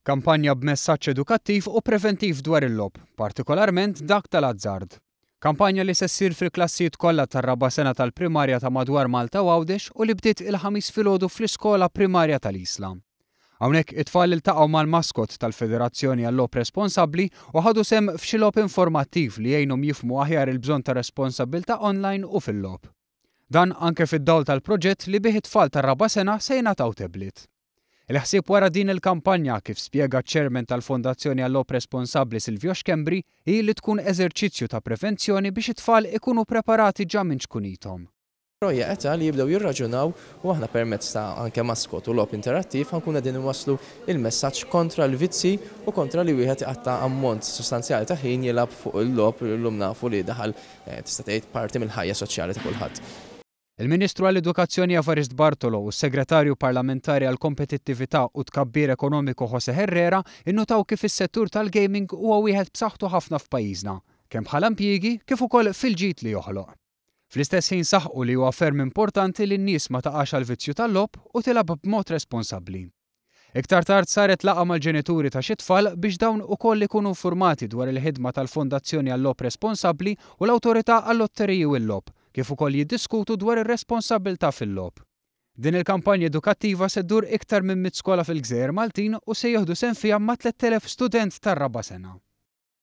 Kampanja b'messaġġ edukattiv u preventiv dwar il-lob, partikolarment dak tal-azzard. Kampanja li sessir fil-klassijiet kollha tar-raba sena tal-primarja ta' madwar Malta Għawdex u li bdiet il-ħamis filgħodu fl-iskola primarja tal-Islam. Hawnhekk it-tfal iltaqgħu mal-maskot tal-Federazzjoni għall-Lob Responsabbli u ħadu sem f'xi lob informattiv li jgħinhom jifmu aħjar il-bżonn ta' responsabilta online u fil-lob. Dan anke fid-dawl tal-proġett li bieħ it-tfal tar-raba sena se jingħataw tablet. Il-ħsieb wara din il-kampanja kif spiega ċermen tal-Fondazzjoni għall-Op Responsabli Silvio Xkembri hi li tkun eżerċizzju ta' prevenzjoni biex it-tfal ikunu preparati ġa minn xkunitom. Projekt li jibdew jirraġunaw u aħna permezz ta' anke maskot u l-op interattiv għankun għedin waslu il-messaġġ kontra l-vizzi u kontra li wieħed għatta ammont sostanzjali ta' ħin jilab fuq il-lop l lumna nafu li daħal eh, tista' tgħid parti mill-ħajja soċjali ta' kulħadd. Il-Ministru għall-Edukazzjoni e Avarist Bartolo u s-Segretarju Parlamentari għall-Kompetittività u Tkabbir Ekonomiku Jose Herrera innutaw kif is-settur tal-gaming huwa wieħed b'saħħtu ħafna f'pajjiżna, kemm bħala impjiegi kif ukoll fil-ġit li joħloq. Fl-istess ħin saħqu li huwa ferm importanti li n-nies ma taqax għal vizzju tal-lob u tilab b'mod responsabbli. Iktar tard saret laqa mal-ġenituri ta' xitfall biex dawn ukoll ikunu informati dwar il-ħidma tal-Fondazzjoni għall-Lob Responsabbli u l-Awtorità għall-Lotteriji u l-Lob kif ukoll jiddiskutu dwar ir-responsabilità fil-lob. Din il-kampanja edukattiva se ddur iktar minn mit skola fil-gżejjer Maltin u se jieħdu sen fija ma' 3000 student tar-raba sena.